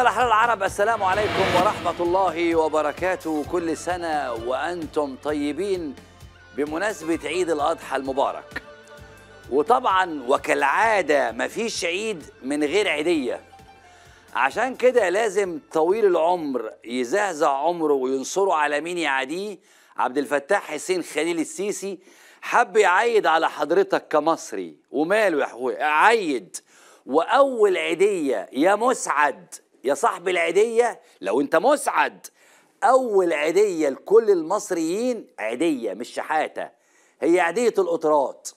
الأحرار العرب السلام عليكم ورحمة الله وبركاته كل سنة وأنتم طيبين بمناسبة عيد الأضحى المبارك وطبعا وكالعادة مفيش عيد من غير عيدية عشان كده لازم طويل العمر يزهزع عمره وينصره على مين يعاديه عبد الفتاح حسين خليل السيسي حب يعيد على حضرتك كمصري وماله يا حوي عيد واول عيديه يا مسعد يا صاحب العيدية لو انت مسعد اول عيدية لكل المصريين عيدية مش شحاتة هي عيدية القطرات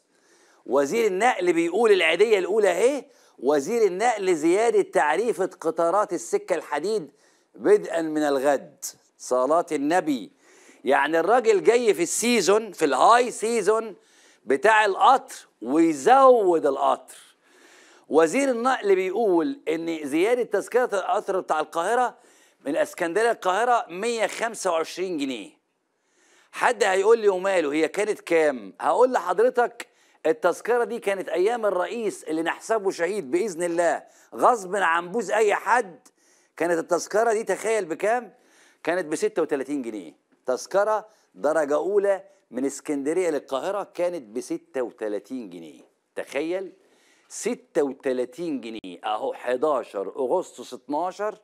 وزير النقل بيقول العيدية الاولى اهي وزير النقل زيادة تعريفة قطارات السكة الحديد بدءا من الغد صلاة النبي يعني الراجل جاي في السيزون في الهاي سيزون بتاع القطر ويزود القطر وزير النقل بيقول ان زياده تذكره القطر بتاع القاهره من الاسكندريه القاهره 125 جنيه حد هيقول لي وماله هي كانت كام هقول لحضرتك التذكره دي كانت ايام الرئيس اللي نحسبه شهيد باذن الله غصب عن بوز اي حد كانت التذكره دي تخيل بكام كانت ب 36 جنيه تذكره درجه اولى من اسكندريه للقاهره كانت ب 36 جنيه تخيل 36 جنيه اهو 11 اغسطس 12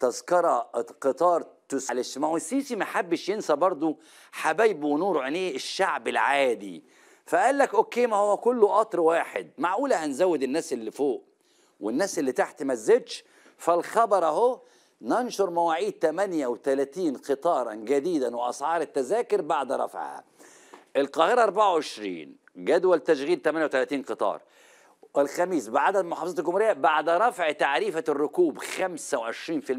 تذكره قطار تس... معلش ما هو السيسي ما حبش ينسى برضه حبايبه ونور عينيه الشعب العادي فقال لك اوكي ما هو كله قطر واحد معقوله هنزود الناس اللي فوق والناس اللي تحت ما تزيدش فالخبر اهو ننشر مواعيد 38 قطارا جديدا واسعار التذاكر بعد رفعها القاهره 24 جدول تشغيل 38 قطار والخميس بعدد محافظات الجمهورية بعد رفع تعريفة الركوب 25%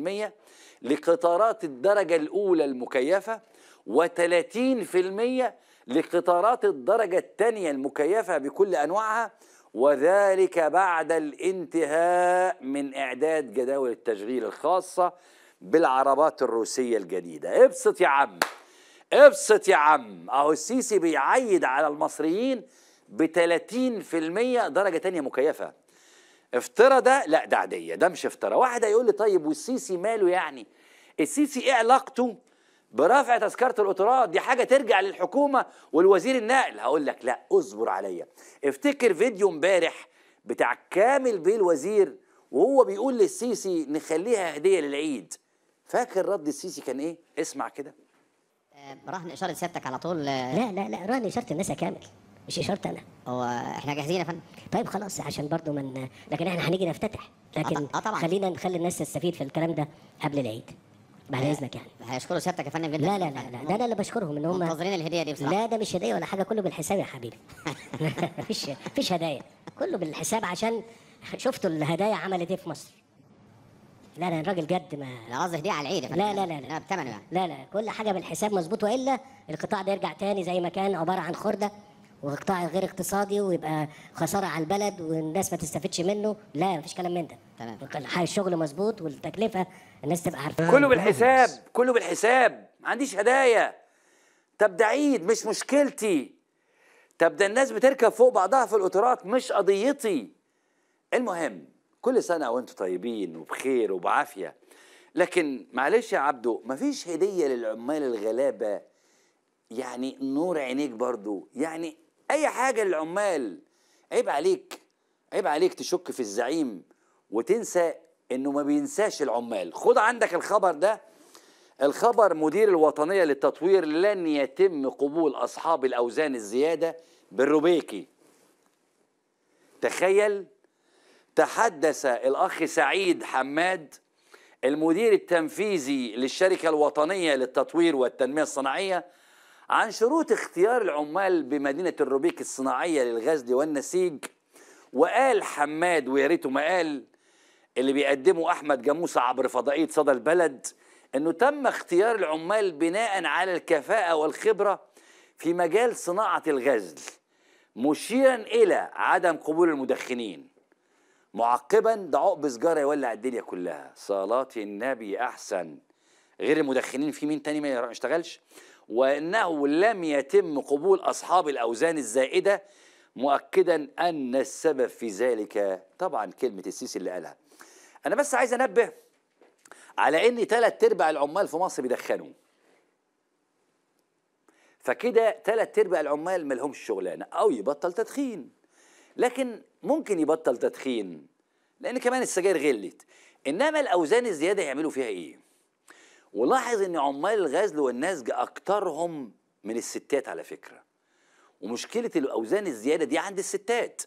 لقطارات الدرجة الأولى المكيفة و30% لقطارات الدرجة الثانية المكيفة بكل أنواعها وذلك بعد الانتهاء من إعداد جداول التشغيل الخاصة بالعربات الروسية الجديدة ابسط يا عم ابسط يا عم اهو السيسي بيعيد على المصريين ب 30% درجه ثانيه مكيفه افترى ده لا ده عاديه ده مش افترا واحد هيقول لي طيب والسيسي ماله يعني السيسي ايه علاقته برفع تذكرة القطارات دي حاجة ترجع للحكومة والوزير النقل هقول لك لا اصبر عليا افتكر فيديو امبارح بتاع كامل بيه الوزير وهو بيقول للسيسي نخليها هدية للعيد فاكر رد السيسي كان ايه اسمع كده آه، رهن اشاره سيادتك على طول آه، لا لا لا رهن اشاره الناس يا كامل مش شرط انا هو احنا جاهزين يا فندم طيب خلاص عشان برضو من لكن احنا هنيجي نفتتح آه لكن آه طبعا خلينا نخلي الناس تستفيد في الكلام ده قبل العيد بعد آه، اذنك يعني هيشكروا سيادتك يا فندم جدا لا لا لا, لا ده انا اللي بشكرهم ان هم منتظرين الهديه دي بصراحه لا ده مش هديه ولا حاجه كله بالحساب يا حبيبي مفيش مفيش هدايا كله بالحساب عشان شفتوا الهدايا عملت ايه في مصر لا لا الراجل جد ما لا قصدي هديه على العيد لا لا لا لا, لا بثمنه يعني لا لا كل حاجه بالحساب مظبوط والا القطاع ده يرجع تاني زي ما كان عباره عن خرده وقطاع غير اقتصادي ويبقى خساره على البلد والناس ما تستفدش منه لا مفيش كلام من ده تمام الشغل مظبوط والتكلفه الناس تبقى عارفه كله بالحساب كله بالحساب ما عنديش هدايا طب ده عيد مش مشكلتي طب ده الناس بتركب فوق بعضها في القطارات مش قضيتي المهم كل سنه وانتم طيبين وبخير وبعافيه لكن معلش يا عبدو مفيش هديه للعمال الغلابه يعني نور عينيك برضو يعني اي حاجه للعمال عيب عليك عيب عليك تشك في الزعيم وتنسى انه ما بينساش العمال خد عندك الخبر ده الخبر مدير الوطنيه للتطوير لن يتم قبول اصحاب الاوزان الزياده بالروبيكي تخيل تحدث الاخ سعيد حماد المدير التنفيذي للشركه الوطنيه للتطوير والتنميه الصناعيه عن شروط اختيار العمال بمدينة الروبيك الصناعية للغزل والنسيج وقال حماد ويا ريته ما قال اللي بيقدمه أحمد جاموسة عبر فضائية صدى البلد إنه تم اختيار العمال بناء على الكفاءة والخبرة في مجال صناعة الغزل مشيرا إلى عدم قبول المدخنين معقبا ده عقب سجارة يولع الدنيا كلها صلاة النبي أحسن غير المدخنين في مين تاني ما يشتغلش وأنه لم يتم قبول أصحاب الأوزان الزائدة مؤكدا أن السبب في ذلك طبعا كلمة السيسي اللي قالها أنا بس عايز أنبه على أن ثلاث أرباع العمال في مصر بيدخنوا فكده ثلاث أرباع العمال لهمش شغلانة أو يبطل تدخين لكن ممكن يبطل تدخين لأن كمان السجاير غلت إنما الأوزان الزيادة يعملوا فيها إيه؟ ولاحظ ان عمال الغزل والنسج اكترهم من الستات على فكره ومشكله الاوزان الزياده دي عند الستات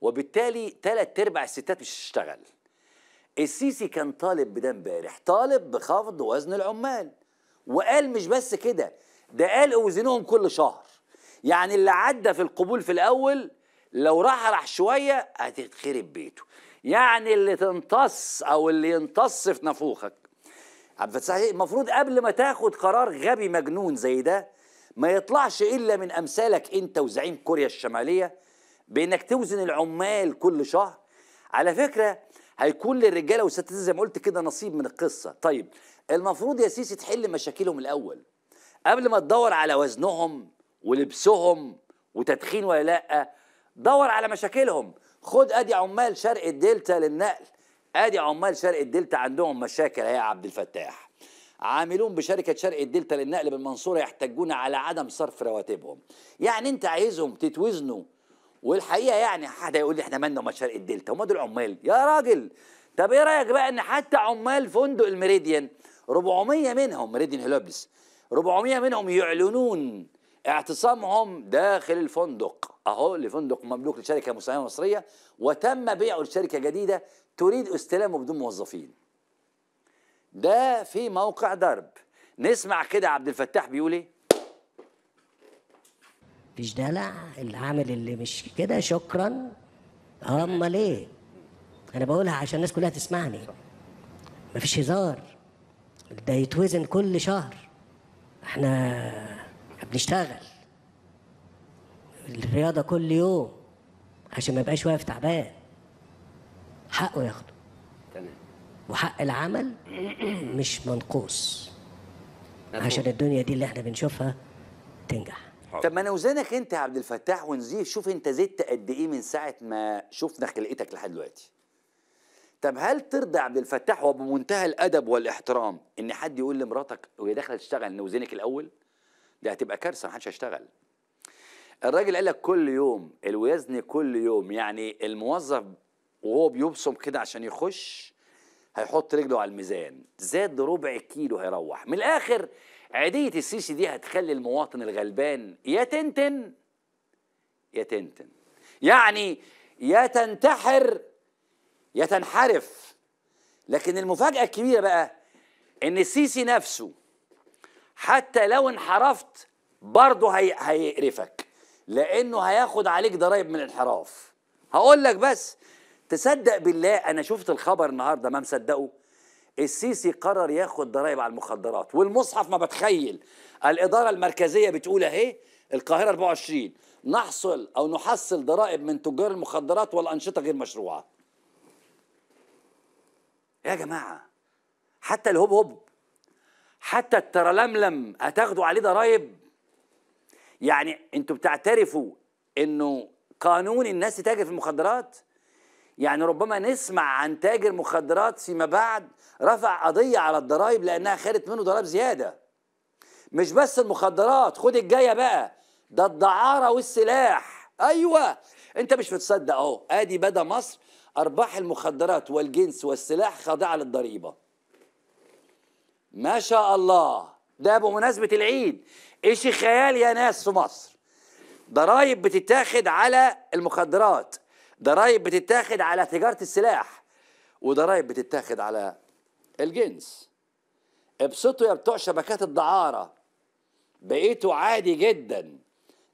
وبالتالي ثلاث ارباع الستات مش هتشتغل السيسي كان طالب بده امبارح طالب بخفض وزن العمال وقال مش بس كده ده قال اوزنهم كل شهر يعني اللي عدى في القبول في الاول لو راح راح شويه هتتخرب بيته يعني اللي تمتص او اللي يمتص في نافوخك عبد الفتاح المفروض قبل ما تاخد قرار غبي مجنون زي ده ما يطلعش الا من امثالك انت وزعيم كوريا الشماليه بانك توزن العمال كل شهر على فكره هيكون للرجاله والستات زي ما قلت كده نصيب من القصه طيب المفروض يا سيسي تحل مشاكلهم الاول قبل ما تدور على وزنهم ولبسهم وتدخين ولا لا دور على مشاكلهم خد ادي عمال شرق الدلتا للنقل ادي عمال شرق الدلتا عندهم مشاكل يا عبد الفتاح عاملون بشركة شرق الدلتا للنقل بالمنصورة يحتجون على عدم صرف رواتبهم يعني انت عايزهم تتوزنوا والحقيقة يعني حد يقول لي احنا مالنا ما شرق الدلتا وما دول عمال يا راجل طب ايه رأيك بقى ان حتى عمال فندق الميريديان 400 منهم ميريديان هلوبس 400 منهم يعلنون اعتصامهم داخل الفندق اهو لفندق مملوك لشركه مساهمه مصريه وتم بيعه لشركه جديده تريد استلامه بدون موظفين ده في موقع ضرب نسمع كده عبد الفتاح بيقول ايه مفيش دلع اللي عامل اللي مش كده شكرا هم ليه انا بقولها عشان الناس كلها تسمعني مفيش هزار ده يتوزن كل شهر احنا بنشتغل الرياضه كل يوم عشان ما يبقاش واقف تعبان حقه ياخده وحق العمل مش منقوص عشان الدنيا دي اللي احنا بنشوفها تنجح طب ما انا وزنك انت يا عبد الفتاح ونزيف شوف انت زدت قد ايه من ساعه ما شفنا خلقتك لحد دلوقتي طب هل ترضى عبد الفتاح وبمنتهى الادب والاحترام ان حد يقول لمراتك وهي داخله تشتغل ان وزنك الاول ده هتبقى كارثه محدش هيشتغل الراجل قال لك كل يوم الوزن كل يوم يعني الموظف وهو بيبصم كده عشان يخش هيحط رجله على الميزان زاد ربع كيلو هيروح من الاخر عاديه السيسي دي هتخلي المواطن الغلبان يا تنتن يا تنتن يعني يا تنتحر يا تنحرف لكن المفاجاه الكبيره بقى ان السيسي نفسه حتى لو انحرفت برضه هي... هيقرفك لانه هياخد عليك ضرائب من الانحراف هقول لك بس تصدق بالله انا شفت الخبر النهارده ما مصدقه السيسي قرر ياخد ضرائب على المخدرات والمصحف ما بتخيل الاداره المركزيه بتقول اهي القاهره 24 نحصل او نحصل ضرائب من تجار المخدرات والانشطه غير مشروعه يا جماعه حتى الهوب هوب حتى الترلملم هتاخدوا عليه ضرايب يعني انتوا بتعترفوا انه قانون الناس تتاجر في المخدرات يعني ربما نسمع عن تاجر مخدرات فيما بعد رفع قضية على الضرائب لأنها خدت منه ضرائب زيادة مش بس المخدرات خد الجاية بقى ده الدعارة والسلاح أيوة أنت مش بتصدق أهو آدي بدا مصر أرباح المخدرات والجنس والسلاح خاضعة للضريبة ما شاء الله ده بمناسبة العيد إيش خيال يا ناس في مصر ضرائب بتتاخد على المخدرات ضرائب بتتاخد على تجاره السلاح وضرائب بتتاخد على الجنس ابسطوا يا بتوع شبكات الدعاره بقيتوا عادي جدا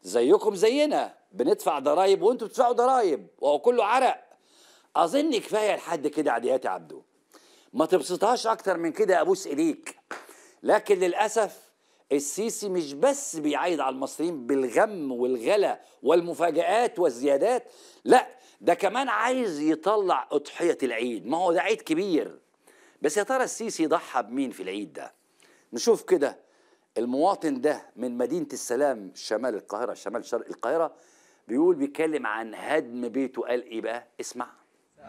زيكم زينا بندفع ضرايب وانتوا بتدفعوا ضرايب وهو كله عرق اظن كفايه لحد كده عديات عبده ما تبسطهاش اكتر من كده ابوس ايديك لكن للاسف السيسي مش بس بيعايد على المصريين بالغم والغلا والمفاجآت والزيادات لا ده كمان عايز يطلع أضحية العيد ما هو ده عيد كبير بس يا ترى السيسي ضحى بمين في العيد ده نشوف كده المواطن ده من مدينة السلام شمال القاهرة شمال شرق القاهرة بيقول بيتكلم عن هدم بيته قال ايه بقى اسمع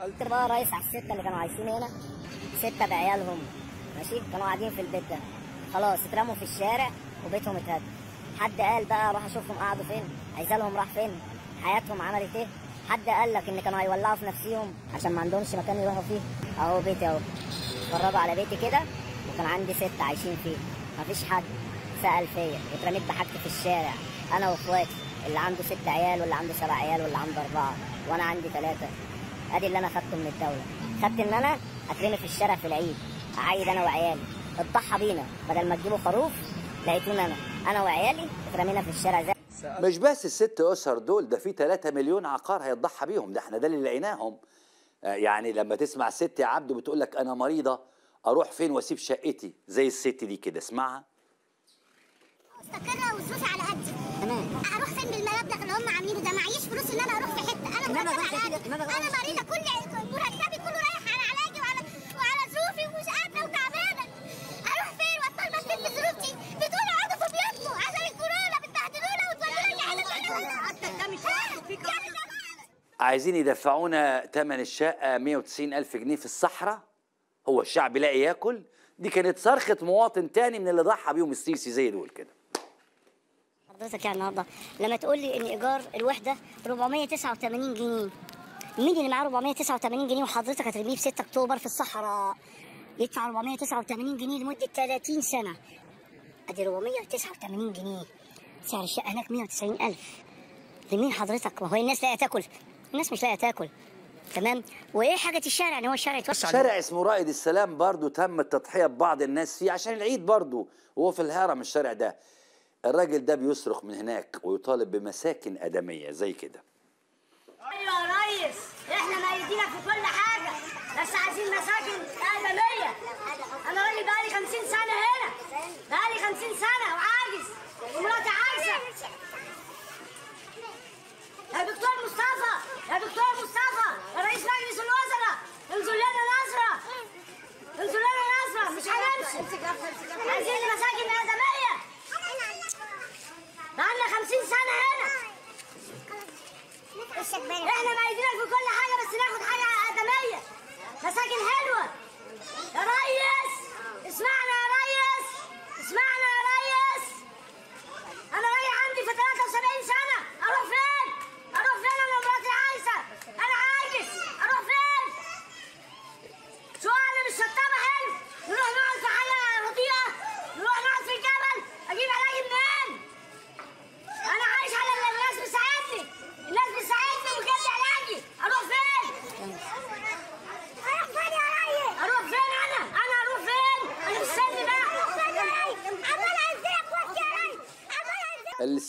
قلت بقى يا ريس على الستة اللي كانوا عايشين هنا ستة بعيالهم ماشي كانوا قاعدين في البيت ده خلاص اترموا في الشارع وبيتهم اتهد حد قال بقى اروح اشوفهم قعدوا فين عايزالهم راح فين حياتهم عملت ايه حد قال لك ان كانوا هيولعوا في نفسيهم عشان ما عندهمش مكان يروحوا فيه اهو بيتي اهو اتفرجوا على بيتي كده وكان عندي ست عايشين فيه مفيش حد سال فيا اترميت بحاجتي في الشارع انا واخواتي اللي عنده ست عيال واللي عنده سبع عيال واللي عنده اربعه وانا عندي ثلاثه ادي اللي انا خدته من الدوله خدت ان انا اترمي في الشارع في العيد اعيد انا وعيالي الضحى بينا بدل ما تجيبوا خروف لقيتوني انا انا وعيالي اترمينا في الشارع زي مش بس الست اسر دول ده في 3 مليون عقار هيتضحى بيهم ده احنا ده اللي لقيناهم آه، يعني لما تسمع ست يا عبده بتقول لك انا مريضه اروح فين واسيب شقتي زي الست دي كده اسمعها مستقره وظروفي على قدي تمام اروح فين بالمبلغ اللي هم عاملينه ده معيش فلوس ان انا اروح في حته انا مرتبه على قدي انا مريضه كل مرتبي كله رايح على علاجي وعلى وعلى ظروفي ومش قادره وتعبانه اروح فين واضطر بسند ظروفي عايزين يدفعونا ثمن الشقة 190 ألف جنيه في الصحراء هو الشعب لاقي ياكل دي كانت صرخة مواطن تاني من اللي ضحى بيهم السيسي زي دول كده حضرتك يعني النهارده لما تقول لي ان ايجار الوحده 489 جنيه مين اللي معاه 489 جنيه وحضرتك هترميه في 6 اكتوبر في الصحراء يدفع 489 جنيه لمده 30 سنه ادي 489 جنيه سعر الشقه هناك 190 الف لمين حضرتك ما هو الناس لا تاكل الناس مش لاقيه تاكل تمام وايه حاجه الشارع يعني هو الشارع يتوسع شارع اسمه رائد السلام برضه تم التضحيه ببعض الناس فيه عشان العيد برضه وهو في الهرم الشارع ده الراجل ده بيصرخ من هناك ويطالب بمساكن ادميه زي كده ايوه يا ريس احنا ميتين في كل حاجه بس عايزين مساكن ادميه انا راجل بقالي 50 سنه هنا بقالي 50 سنه وعاجز ومراتي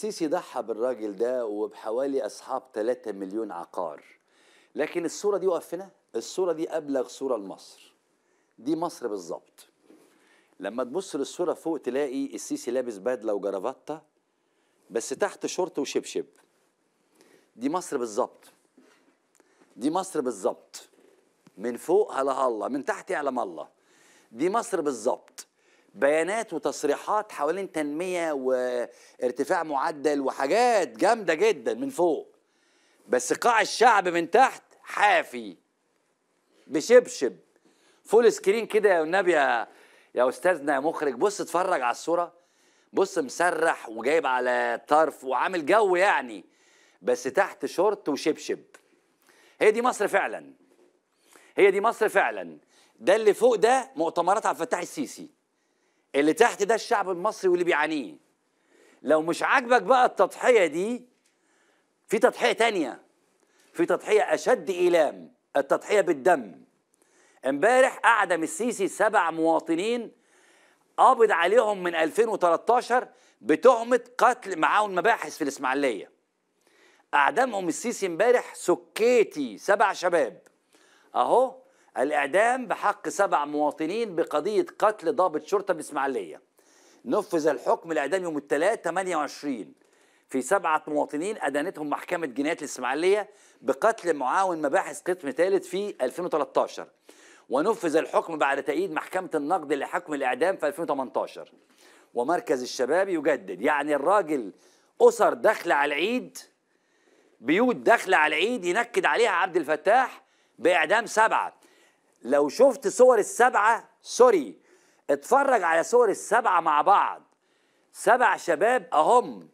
السيسي ضحى بالراجل ده وبحوالي أصحاب 3 مليون عقار لكن الصورة دي وقفنا الصورة دي أبلغ صورة لمصر دي مصر بالظبط لما تبص للصورة فوق تلاقي السيسي لابس بدلة وجرافطة بس تحت شورت وشبشب دي مصر بالظبط دي مصر بالظبط من فوق هلا الله من تحت على الله دي مصر بالظبط بيانات وتصريحات حوالين تنميه وارتفاع معدل وحاجات جامده جدا من فوق بس قاع الشعب من تحت حافي بشبشب فول سكرين كده يا النبي يا يا استاذنا يا مخرج بص اتفرج على الصوره بص مسرح وجايب على طرف وعامل جو يعني بس تحت شورت وشبشب هي دي مصر فعلا هي دي مصر فعلا ده اللي فوق ده مؤتمرات عبد الفتاح السيسي اللي تحت ده الشعب المصري واللي بيعانيه لو مش عاجبك بقى التضحيه دي في تضحيه تانية في تضحيه اشد ايلام التضحيه بالدم امبارح اعدم السيسي سبع مواطنين قابض عليهم من 2013 بتهمه قتل معاون مباحث في الاسماعيليه اعدمهم السيسي امبارح سكيتي سبع شباب اهو الإعدام بحق سبع مواطنين بقضية قتل ضابط شرطة بإسماعيلية نفذ الحكم الإعدام يوم الثلاث 28 في سبعة مواطنين أدانتهم محكمة جنايات الإسماعيلية بقتل معاون مباحث قسم ثالث في 2013 ونفذ الحكم بعد تأييد محكمة النقد لحكم الإعدام في 2018 ومركز الشباب يجدد يعني الراجل أسر داخلة على العيد بيوت داخلة على العيد ينكد عليها عبد الفتاح بإعدام سبعة لو شفت صور السبعة سوري اتفرج على صور السبعة مع بعض سبع شباب أهم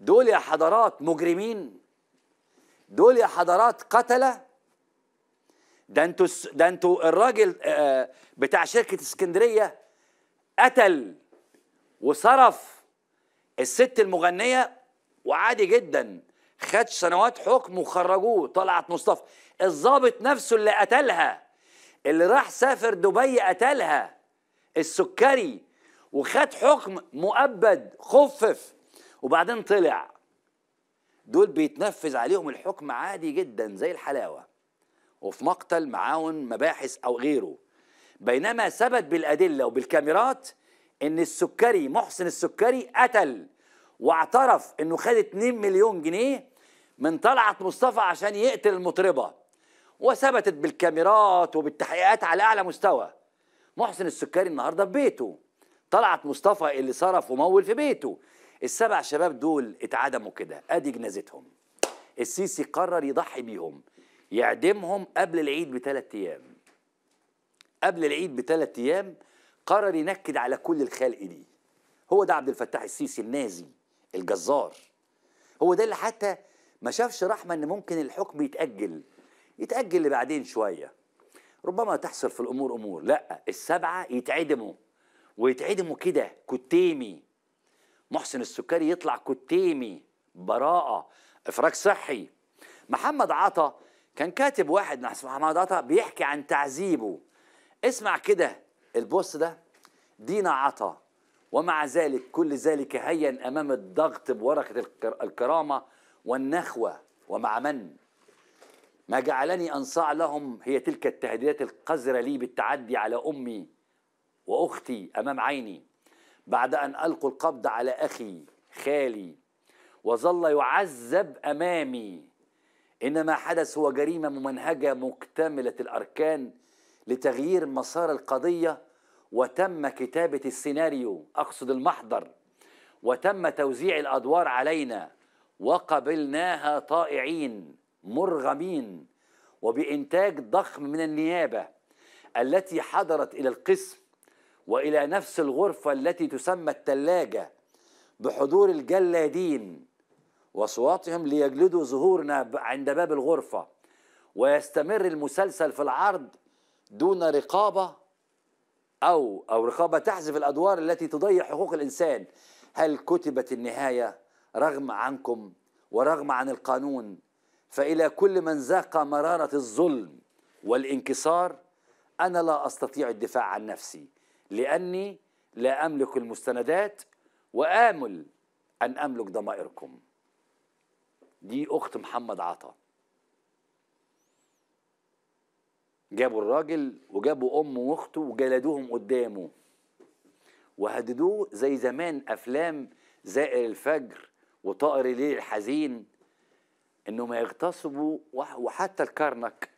دول يا حضرات مجرمين دول يا حضرات قتلة ده انتوا ده انتوا الراجل آه، آه، بتاع شركة اسكندرية قتل وصرف الست المغنية وعادي جدا خد سنوات حكم وخرجوه طلعت مصطفى الظابط نفسه اللي قتلها اللي راح سافر دبي قتلها السكري وخد حكم مؤبد خفف وبعدين طلع دول بيتنفذ عليهم الحكم عادي جدا زي الحلاوة وفي مقتل معاون مباحث أو غيره بينما ثبت بالأدلة وبالكاميرات إن السكري محسن السكري قتل واعترف إنه خد 2 مليون جنيه من طلعت مصطفى عشان يقتل المطربة وثبتت بالكاميرات وبالتحقيقات على اعلى مستوى محسن السكري النهارده في بيته طلعت مصطفى اللي صرف ومول في بيته السبع شباب دول اتعدموا كده ادي جنازتهم السيسي قرر يضحي بيهم يعدمهم قبل العيد بثلاث ايام قبل العيد بثلاث ايام قرر ينكد على كل الخلق دي هو ده عبد الفتاح السيسي النازي الجزار هو ده اللي حتى ما شافش رحمه ان ممكن الحكم يتاجل يتأجل لبعدين شوية ربما تحصل في الأمور أمور لا السبعة يتعدموا ويتعدموا كده كتيمي محسن السكري يطلع كتيمي براءة إفراج صحي محمد عطا كان كاتب واحد محمد عطا بيحكي عن تعذيبه اسمع كده البوست ده دينا عطا ومع ذلك كل ذلك هيا أمام الضغط بورقة الكرامة والنخوة ومع من ما جعلني أنصاع لهم هي تلك التهديدات القذرة لي بالتعدي على أمي وأختي أمام عيني بعد أن ألقوا القبض على أخي خالي وظل يعذب أمامي إنما حدث هو جريمة ممنهجة مكتملة الأركان لتغيير مسار القضية وتم كتابة السيناريو أقصد المحضر وتم توزيع الأدوار علينا وقبلناها طائعين مرغمين وبإنتاج ضخم من النيابة التي حضرت إلى القسم وإلى نفس الغرفة التي تسمى التلاجة بحضور الجلادين وصواتهم ليجلدوا ظهورنا عند باب الغرفة ويستمر المسلسل في العرض دون رقابة أو أو رقابة تحذف الأدوار التي تضيع حقوق الإنسان هل كتبت النهاية رغم عنكم ورغم عن القانون فإلى كل من ذاق مرارة الظلم والانكسار أنا لا أستطيع الدفاع عن نفسي لأني لا أملك المستندات وآمل أن أملك ضمائركم دي أخت محمد عطا جابوا الراجل وجابوا أمه وأخته وجلدوهم قدامه وهددوه زي زمان أفلام زائر الفجر وطائر الليل الحزين انهم يغتصبوا وحتى الكرنك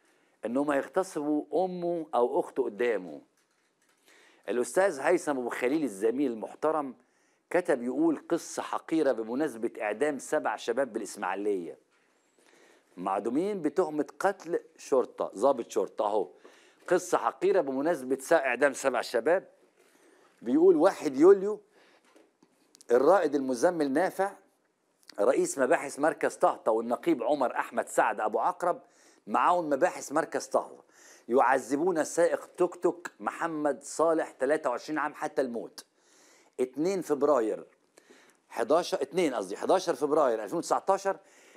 انهم يغتصبوا امه او اخته قدامه الاستاذ هيثم ابو خليل الزميل المحترم كتب يقول قصه حقيره بمناسبه اعدام سبع شباب بالاسماعيليه معدومين بتهمه قتل شرطه ضابط شرطه اهو قصه حقيره بمناسبه اعدام سبع شباب بيقول 1 يوليو الرائد المزمل نافع رئيس مباحث مركز طهطا والنقيب عمر أحمد سعد أبو عقرب معاون مباحث مركز طهطا يعذبون سائق توك توك محمد صالح 23 عام حتى الموت 2 فبراير 11 2 قصدي 11 فبراير 2019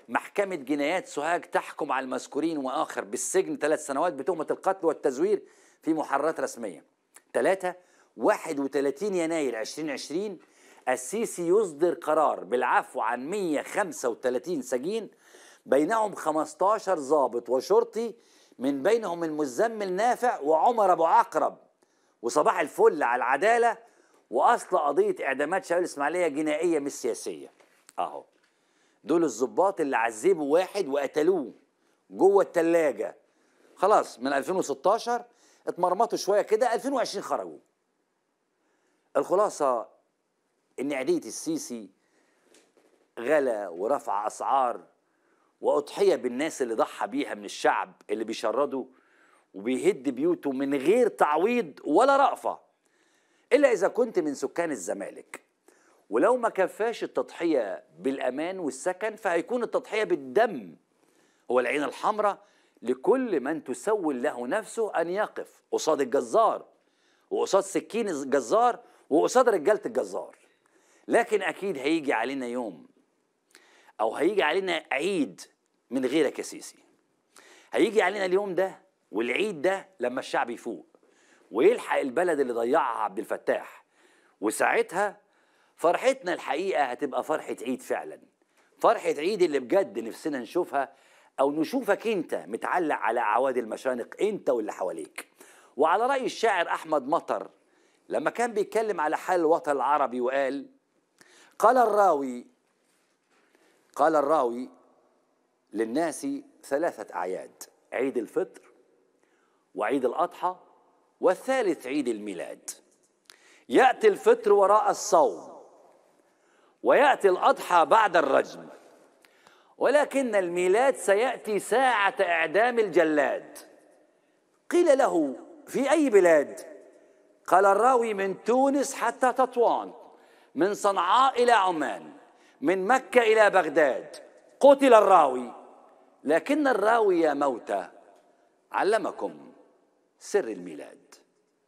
محكمة جنايات سوهاج تحكم على المذكورين وآخر بالسجن ثلاث سنوات بتهمة القتل والتزوير في محررات رسمية ثلاثة 31 يناير 2020 السيسي يصدر قرار بالعفو عن 135 سجين بينهم 15 ضابط وشرطي من بينهم المزمل نافع وعمر ابو عقرب وصباح الفل على العداله واصل قضيه اعدامات شباب الاسماعيليه جنائيه مش سياسيه اهو دول الظباط اللي عذبوا واحد وقتلوه جوه الثلاجه خلاص من 2016 اتمرمطوا شويه كده 2020 خرجوا الخلاصه ان عيديه السيسي غلا ورفع اسعار واضحيه بالناس اللي ضحى بيها من الشعب اللي بيشرده وبيهد بيوته من غير تعويض ولا رأفة إلا إذا كنت من سكان الزمالك ولو ما كفاش التضحية بالأمان والسكن فهيكون التضحية بالدم هو العين الحمراء لكل من تسول له نفسه أن يقف قصاد الجزار وقصاد سكين الجزار وقصاد رجالة الجزار لكن اكيد هيجي علينا يوم او هيجي علينا عيد من غيرك يا سيسي هيجي علينا اليوم ده والعيد ده لما الشعب يفوق ويلحق البلد اللي ضيعها عبد الفتاح وساعتها فرحتنا الحقيقه هتبقى فرحه عيد فعلا فرحه عيد اللي بجد نفسنا نشوفها او نشوفك انت متعلق على اعواد المشانق انت واللي حواليك وعلى راي الشاعر احمد مطر لما كان بيتكلم على حال الوطن العربي وقال قال الراوي قال الراوي للناس ثلاثة أعياد عيد الفطر وعيد الأضحى والثالث عيد الميلاد يأتي الفطر وراء الصوم ويأتي الأضحى بعد الرجم ولكن الميلاد سيأتي ساعة إعدام الجلاد قيل له في أي بلاد؟ قال الراوي من تونس حتى تطوان من صنعاء إلى عمان من مكة إلى بغداد قتل الراوي لكن الراوي يا موتى علمكم سر الميلاد